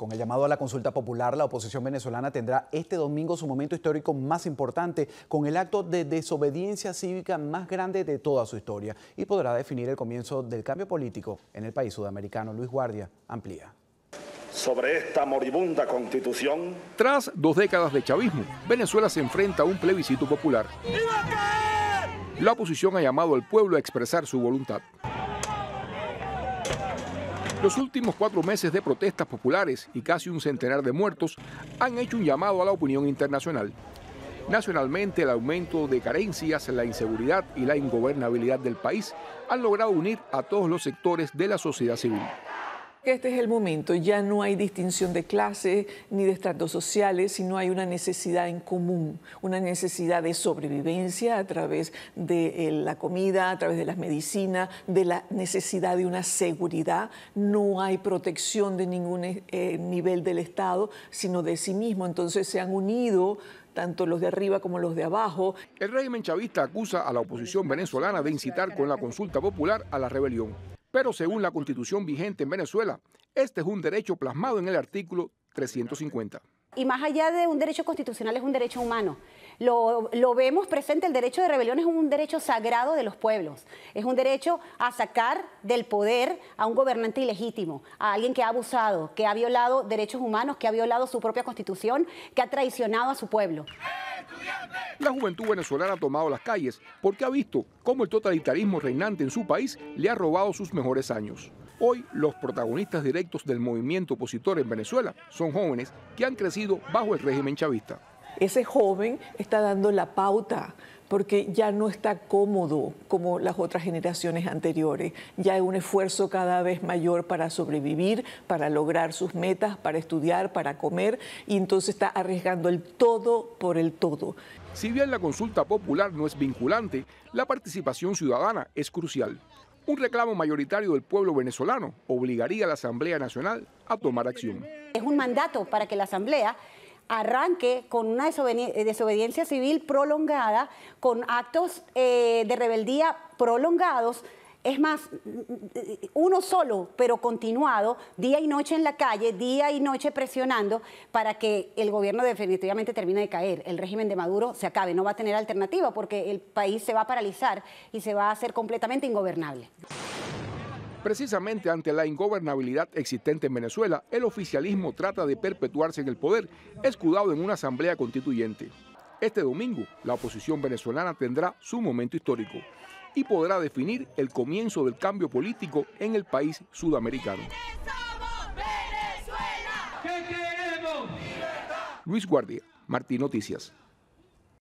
Con el llamado a la consulta popular, la oposición venezolana tendrá este domingo su momento histórico más importante, con el acto de desobediencia cívica más grande de toda su historia, y podrá definir el comienzo del cambio político en el país sudamericano. Luis Guardia amplía sobre esta moribunda constitución. Tras dos décadas de chavismo, Venezuela se enfrenta a un plebiscito popular. La oposición ha llamado al pueblo a expresar su voluntad. Los últimos cuatro meses de protestas populares y casi un centenar de muertos han hecho un llamado a la opinión internacional. Nacionalmente, el aumento de carencias, la inseguridad y la ingobernabilidad del país han logrado unir a todos los sectores de la sociedad civil. Este es el momento, ya no hay distinción de clases ni de estratos sociales, sino hay una necesidad en común, una necesidad de sobrevivencia a través de eh, la comida, a través de las medicinas, de la necesidad de una seguridad. No hay protección de ningún eh, nivel del Estado, sino de sí mismo. Entonces se han unido tanto los de arriba como los de abajo. El régimen chavista acusa a la oposición venezolana de incitar con la consulta popular a la rebelión. Pero según la constitución vigente en Venezuela, este es un derecho plasmado en el artículo 350 y más allá de un derecho constitucional es un derecho humano. Lo, vemos presente, el derecho de rebelión es un derecho sagrado de los pueblos, es un derecho a sacar del poder a un gobernante ilegítimo, a alguien que ha abusado, que ha violado derechos humanos, que ha violado su propia constitución, que ha traicionado a su pueblo. La juventud venezolana ha tomado las calles porque ha visto cómo el totalitarismo reinante en su país le ha robado sus mejores años. Hoy los protagonistas directos del movimiento opositor en Venezuela son jóvenes que han crecido bajo el régimen chavista. Ese joven está dando la pauta porque ya no está cómodo como las otras generaciones anteriores. Ya hay un esfuerzo cada vez mayor para sobrevivir, para lograr sus metas, para estudiar, para comer, y entonces está arriesgando el todo por el todo. Si bien la consulta popular no es vinculante, la participación ciudadana es crucial. Un reclamo mayoritario del pueblo venezolano obligaría a la Asamblea Nacional a tomar acción. Es un mandato para que la Asamblea arranque con una eh, desobediencia civil prolongada, con actos eh, de rebeldía prolongados es más, uno solo, pero continuado, día y noche en la calle, día y noche presionando para que el gobierno definitivamente termine de caer, el régimen de Maduro se acabe, no va a tener alternativa porque el país se va a paralizar y se va a hacer completamente ingobernable. Precisamente ante la ingobernabilidad existente en Venezuela, el oficialismo trata de perpetuarse en el poder, escudado en una asamblea constituyente. Este domingo, la oposición venezolana tendrá su momento histórico y podrá definir el comienzo del cambio político en el país sudamericano. Luis Guardia, Martín Noticias.